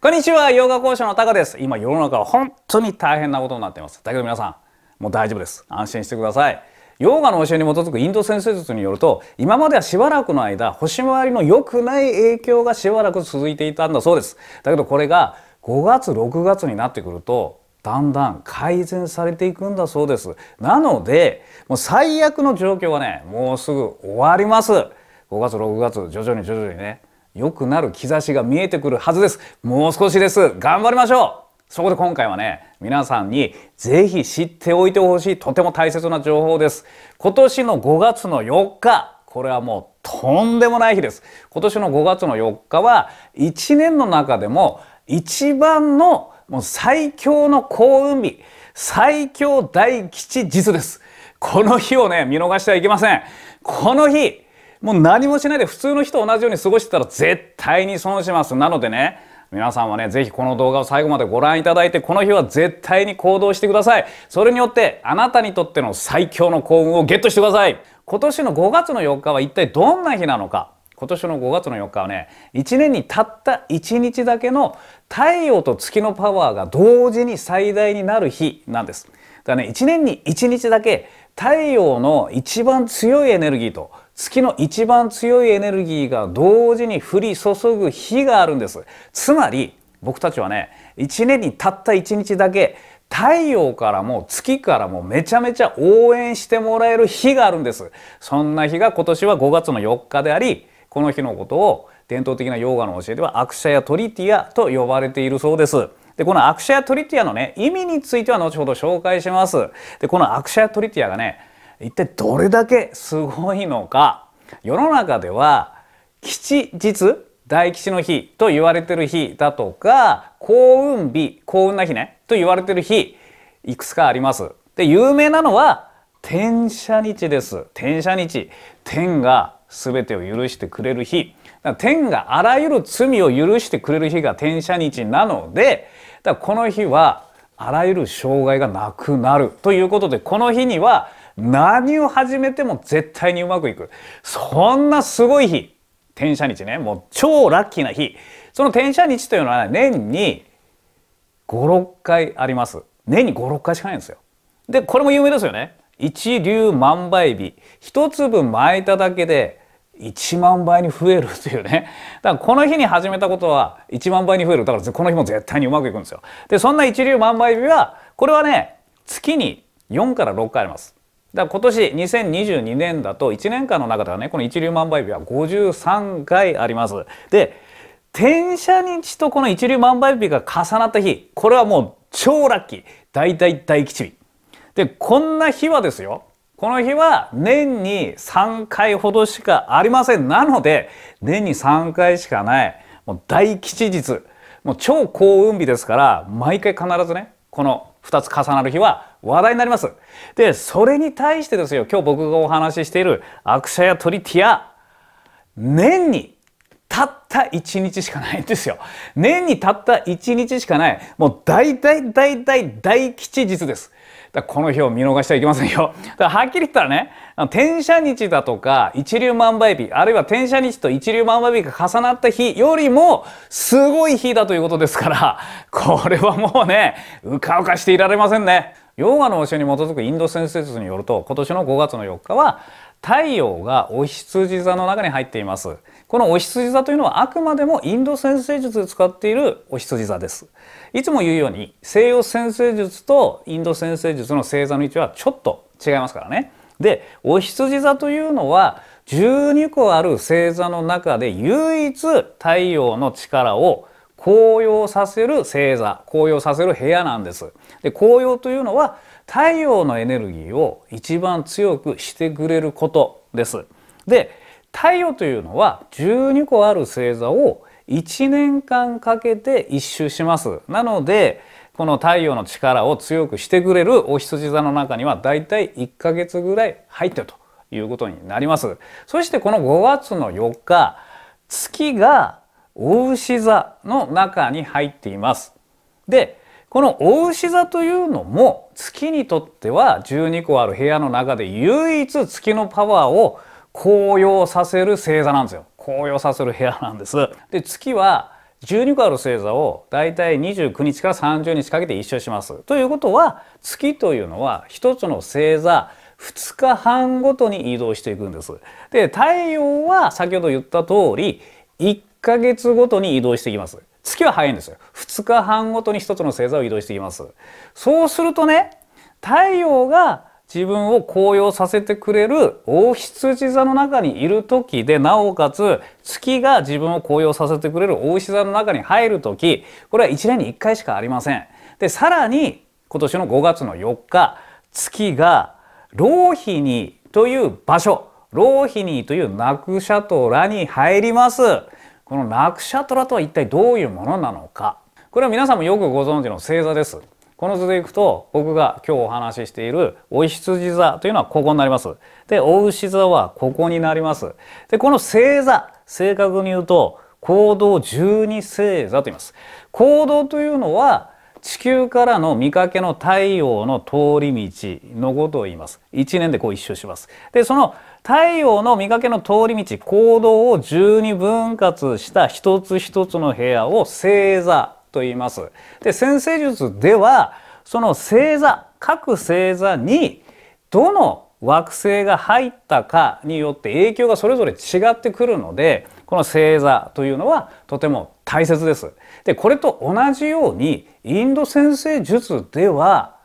こんにちは、洋画講師のタカです。今世の中は本当に大変なことになっています。だけど皆さん、もう大丈夫です。安心してください。ヨガの教えに基づくインド先生術によると、今まではしばらくの間、星回りの良くない影響がしばらく続いていたんだそうです。だけどこれが5月、6月になってくると、だんだん改善されていくんだそうです。なので、もう最悪の状況はね、もうすぐ終わります。5月、6月、徐々に徐々にね、良くなる兆しが見えてくるはずですもう少しです頑張りましょうそこで今回はね皆さんにぜひ知っておいてほしいとても大切な情報です今年の5月の4日これはもうとんでもない日です今年の5月の4日は1年の中でも一番のもう最強の幸運日最強大吉日ですこの日をね見逃してはいけませんこの日もう何もしないで普通の日と同じように過ごしてたら絶対に損します。なのでね、皆さんはね、ぜひこの動画を最後までご覧いただいて、この日は絶対に行動してください。それによって、あなたにとっての最強の幸運をゲットしてください。今年の5月の4日は一体どんな日なのか。今年の5月の4日はね、1年にたった1日だけの太陽と月のパワーが同時に最大になる日なんです。だからね、1年に1日だけ太陽の一番強いエネルギーと月の一番強いエネルギーが同時に降り注ぐ日があるんですつまり僕たちはね1年にたった1日だけ太陽からも月からもめちゃめちゃ応援してもらえる日があるんですそんな日が今年は5月の4日でありこの日のことを伝統的なヨーガの教えではアクシャヤトリティアと呼ばれているそうですでこのアクシャヤトリティアのね意味については後ほど紹介しますでこのアクシャヤトリティアがね一体どれだけすごいのか世の中では吉日大吉の日と言われてる日だとか幸運日幸運な日ねと言われてる日いくつかあります。で有名なのは天赦日です。天赦日天が全てを許してくれる日天があらゆる罪を許してくれる日が天赦日なのでだこの日はあらゆる障害がなくなるということでこの日には何を始めても絶対にうまくいく。そんなすごい日。転写日ね。もう超ラッキーな日。その転写日というのは年に5、6回あります。年に5、6回しかないんですよ。で、これも有名ですよね。一粒万倍日。一粒巻いただけで1万倍に増えるというね。だからこの日に始めたことは1万倍に増える。だからこの日も絶対にうまくいくんですよ。で、そんな一粒万倍日は、これはね、月に4から6回あります。だから今年2022年だと1年間の中ではねこの一粒万倍日は53回あります。で転写日とこの一粒万倍日が重なった日これはもう超ラッキー大大大吉日。でこんな日はですよこの日は年に3回ほどしかありませんなので年に3回しかないもう大吉日もう超幸運日ですから毎回必ずねこの2つ重なる日は話題になります。で、それに対してですよ、今日僕がお話ししているアクシャやトリティア、年にたった1日しかないんですよ。年にたった1日しかない、もう大大大大大吉日です。だこの日を見逃してはいけませんよ。だはっきり言ったらね転写日だとか一粒万倍日あるいは転写日と一粒万倍日が重なった日よりもすごい日だということですから これはもうねうかうかしていられませんね。ヨガの教えに基づくインド先生説によると今年の5月の4日は太陽がお羊座の中に入っていますこのお羊座というのはあくまでもインド先生術で使っているお羊座ですいつも言うように西洋先生術とインド先生術の星座の位置はちょっと違いますからねでお羊座というのは12個ある星座の中で唯一太陽の力を紅葉させる星座紅葉させる部屋なんですで紅葉というのは太陽のエネルギーを一番強くしてくれることです。で太陽というのは12個ある星座を1年間かけて一周します。なのでこの太陽の力を強くしてくれるお羊座の中にはだいたい1ヶ月ぐらい入ってるということになります。そしてこの5月の4日月が牡牛座の中に入っています。でこのお牛座というのも月にとっては12個ある部屋の中で唯一月のパワーを高揚させる星座なんですよ。高揚させる部屋なんです。で月は12個ある星座をだいたい29日から30日かけて一周します。ということは月というのは一つの星座2日半ごとに移動していくんです。で太陽は先ほど言った通り1ヶ月ごとに移動していきます。月は早いんですよ。2日半ごとに1つの星座を移動していきます。そうするとね、太陽が自分を高揚させてくれる大羊座の中にいる時で、なおかつ月が自分を高揚させてくれる大牛座の中に入る時、これは1年に1回しかありません。で、さらに今年の5月の4日、月が浪費にという場所、浪費にというなくシャトラに入ります。このラクシャトラとは一体どういうものなのかこれは皆さんもよくご存知の星座ですこの図でいくと僕が今日お話ししているお羊座というのはここになりますでお牛座はここになりますでこの星座正確に言うと行動12星座と言います行動というのは地球からの見かけの太陽の通り道のことを言います。1年でこう一周します。で、その太陽の見かけの通り道、行動を12分割した一つ一つの部屋を星座と言います。で、先生術では、その星座、各星座にどの惑星が入ったかによって影響がそれぞれ違ってくるので、この星座というのはとても大切です。でこれと同じようにインド先生術では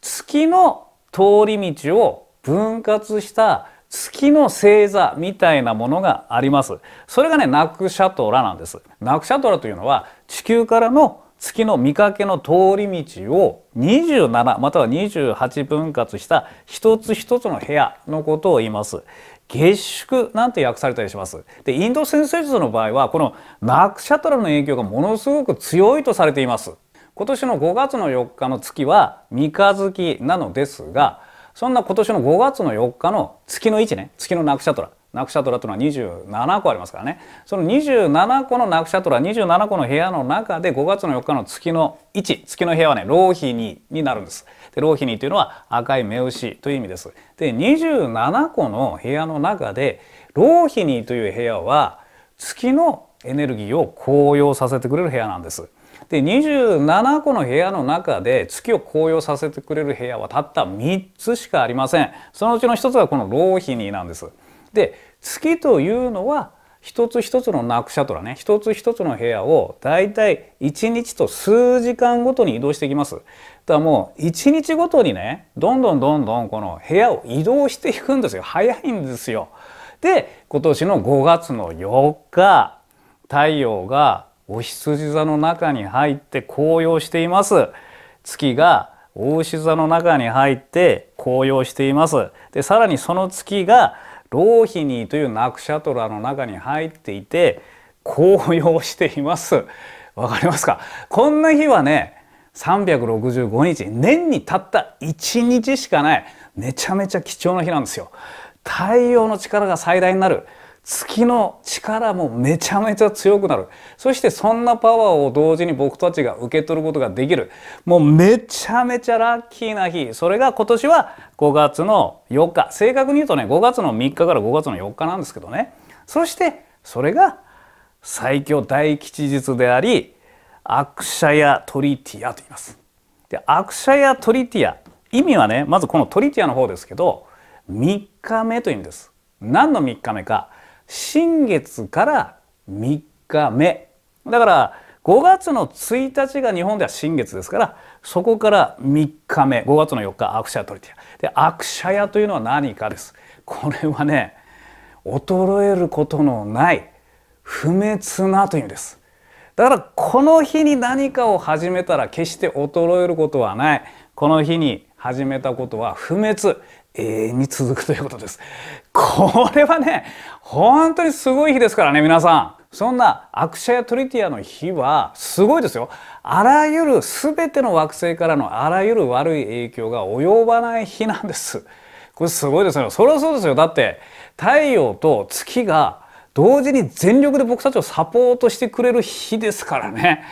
月の通り道を分割した月の星座みたいなものがあります。それがねナクシャトラなんです。ナクシャトラというのは地球からの月の見かけの通り道を27または28分割した一つ一つの部屋のことを言います。月宿なんて訳されたりしますでインド先生術の場合はこのナクシャトラの影響がものすごく強いとされています今年の5月の4日の月は三日月なのですがそんな今年の5月の4日の月の位置ね月のナクシャトラナクシャトラというのは27個ありますからねその27個のナクシャトラ27個の部屋の中で5月の4日の月の1月の部屋はねローヒニになるんです。でローヒニというのは赤い目牛という意味です。で27個の部屋の中でローヒニという部屋は月のエネルギーを高揚させてくれる部屋なんです。で27個の部屋の中で月を高揚させてくれる部屋はたった3つしかありませんそのうちの1つがこの浪費になんですで月というのは一つ一つのナークシャトラね一つ一つの部屋をだいたい1日と数時間ごとに移動していきますだからもう1日ごとにねどんどんどんどんこの部屋を移動していくんですよ早いんですよで今年の5月の4日太陽がお羊座の中に入って紅葉しています月が牡牛座の中に入って紅葉していますでさらにその月がローヒニーというナクシャトラの中に入っていて紅葉しています。わかりますかこんな日はね365日年にたった1日しかないめちゃめちゃ貴重な日なんですよ。太陽の力が最大になる月の力もめちゃめちゃ強くなるそしてそんなパワーを同時に僕たちが受け取ることができるもうめちゃめちゃラッキーな日それが今年は5月の4日正確に言うとね5月の3日から5月の4日なんですけどねそしてそれが最強大吉日でありアクシャヤトリティアと言いますでアクシャヤトリティア意味はねまずこのトリティアの方ですけど3日目という意味です何の3日目か新月から3日目だから5月の1日が日本では新月ですからそこから3日目5月の4日アクシャトリティアでアクシャヤというのは何かですこれはね衰えることのない不滅なという意味ですだからこの日に何かを始めたら決して衰えることはないこの日に始めたことは不滅永遠に続くということです。これはね、本当にすごい日ですからね、皆さん。そんなアクシャやトリティアの日はすごいですよ。あらゆる全ての惑星からのあらゆる悪い影響が及ばない日なんです。これすごいですよ。そりゃそうですよ。だって太陽と月が同時に全力で僕たちをサポートしてくれる日ですからね。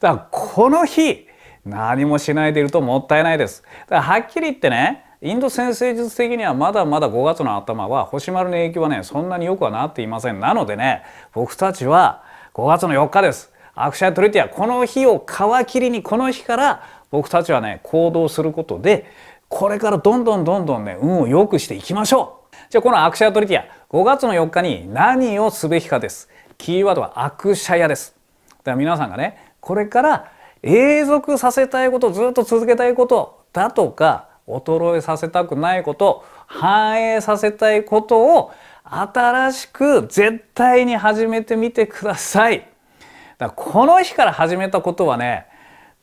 だからこの日何もしないでいるともったいないです。だからはっきり言ってねインド先生術的にはまだまだ5月の頭は星丸の影響はねそんなによくはなっていませんなのでね僕たちは5月の4日ですアクシャイトリティアこの日を皮切りにこの日から僕たちはね行動することでこれからどんどんどんどんね運を良くしていきましょうじゃあこのアクシャイトリティア5月の4日に何をすべきかですキーワードはアクシャヤですだから皆さんがねこれから永続させたいことずっと続けたいことだとか衰えさせたくないこと反映させたいことを新しく絶対に始めてみてください。だこの日から始めたことはね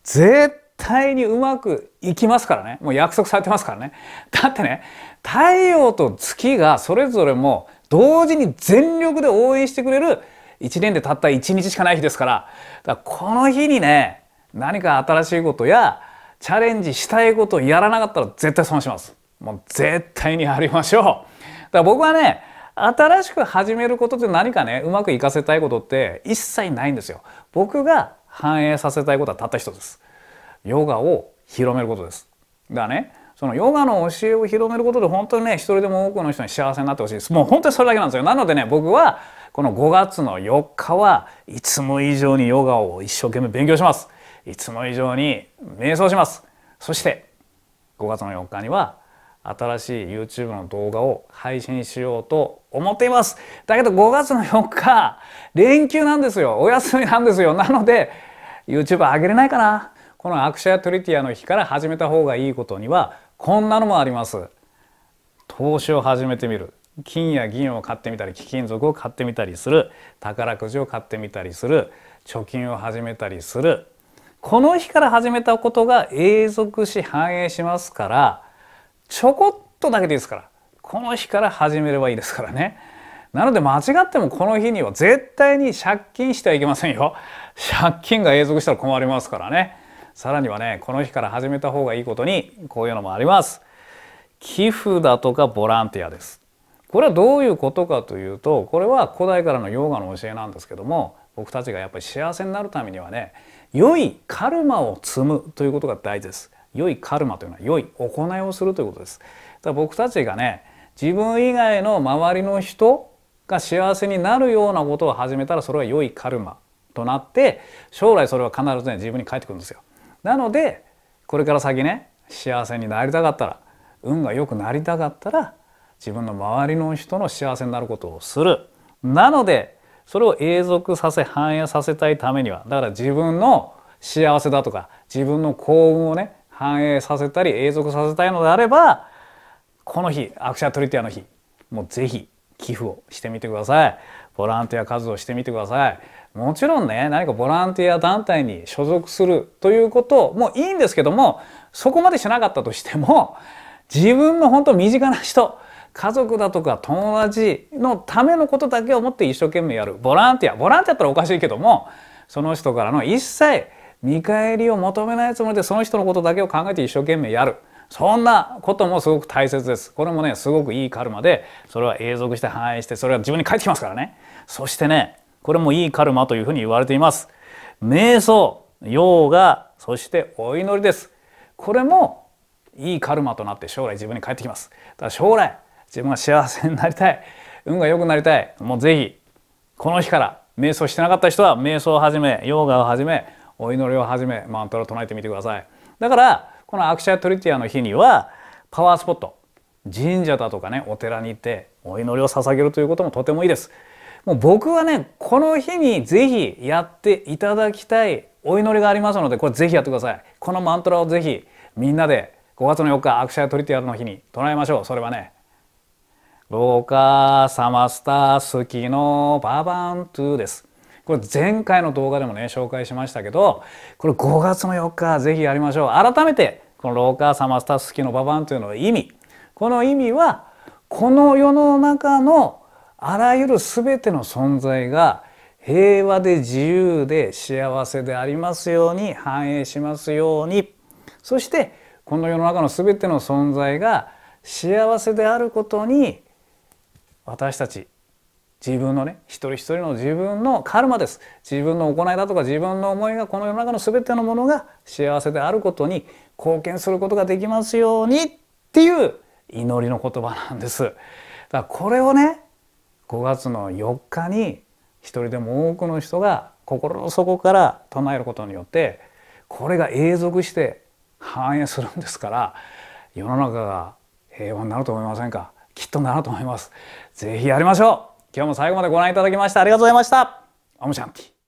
絶対にうまくいきますからねもう約束されてますからね。だってね太陽と月がそれぞれも同時に全力で応援してくれる1年でたった1日しかない日ですからだからこの日にね何か新しいことやチャレンジしたいことをやらなかったら絶対損しますもう絶対にやりましょうだから僕はね新しく始めることって何かねうまくいかせたいことって一切ないんですよ僕が反映させたいことはたった一つですヨガを広めることですだからねそのヨガの教えを広めることで本当にね一人でも多くの人に幸せになってほしいですもう本当にそれだけなんですよなのでね僕はこの5月の4日はいつも以上にヨガを一生懸命勉強しますいつも以上に瞑想しますそして5月の4日には新しい YouTube の動画を配信しようと思っていますだけど5月の4日連休なんですよお休みなんですよなので YouTube 上げれないかなこのアクシアトリティアの日から始めた方がいいことにはこんなのもあります投資を始めてみる金や銀を買ってみたり貴金属を買ってみたりする宝くじを買ってみたりする貯金を始めたりするこの日から始めたことが永続し反映しますからちょこっとだけでいいですからこの日から始めればいいですからね。なので間違ってもこの日には絶対に借金してはいけませんよ。借金が永続したら困りますからね。さらにはね、この日から始めた方がいいことにこういうのもあります。寄付だとかボランティアです。これはどういうことかというと、これは古代からのヨガの教えなんですけども、僕たちがやっぱり幸せになるためにはね、良いカルマを積むということが大事です。良いカルマというのは良い行いをするということです。だから僕たちがね自分以外の周りの人が幸せになるようなことを始めたらそれは良いカルマとなって将来それは必ずね自分に返ってくるんですよ。なのでこれから先ね幸せになりたかったら運が良くなりたかったら自分の周りの人の幸せになることをする。なのでそれを永続させ反映させたいためにはだから自分の幸せだとか自分の幸運をね反映させたり永続させたいのであればこの日アクシャトリティアの日もう是非寄付をしてみてくださいボランティア活動してみてくださいもちろんね何かボランティア団体に所属するということもいいんですけどもそこまでしなかったとしても自分の本当身近な人家族だとか友達のためのことだけを思って一生懸命やるボランティアボランティアったらおかしいけどもその人からの一切見返りを求めないつもりでその人のことだけを考えて一生懸命やるそんなこともすごく大切ですこれもねすごくいいカルマでそれは永続して反映してそれは自分に返ってきますからねそしてねこれもいいカルマというふうに言われています瞑想ヨガそしてお祈りですこれもいいカルマとなって将来自分に返ってきますだから将来自分が幸せになりたい運が良くなりたいもう是非この日から瞑想してなかった人は瞑想を始めヨーガを始めお祈りを始めマントラを唱えてみてくださいだからこのアクシャトリティアの日にはパワースポット神社だとかねお寺に行ってお祈りを捧げるということもとてもいいですもう僕はねこの日にぜひやっていただきたいお祈りがありますのでこれぜひやってくださいこのマントラをぜひみんなで5月の4日アクシャトリティアの日に唱えましょうそれはねローカーサマスタースキのババントゥです。これ前回の動画でもね紹介しましたけどこれ5月の4日ぜひやりましょう改めてこのローカーサマスタースキのババンというの意味この意味はこの世の中のあらゆる全ての存在が平和で自由で幸せでありますように繁栄しますようにそしてこの世の中の全ての存在が幸せであることに私たち自分のね一人一人の自分のカルマです自分の行いだとか自分の思いがこの世の中の全てのものが幸せであることに貢献することができますようにっていう祈りの言葉なんですだからこれをね5月の4日に一人でも多くの人が心の底から唱えることによってこれが永続して反映するんですから世の中が平和になると思いませんかきっとなると思います。ぜひやりましょう今日も最後までご覧いただきましてありがとうございました。オムシャンティ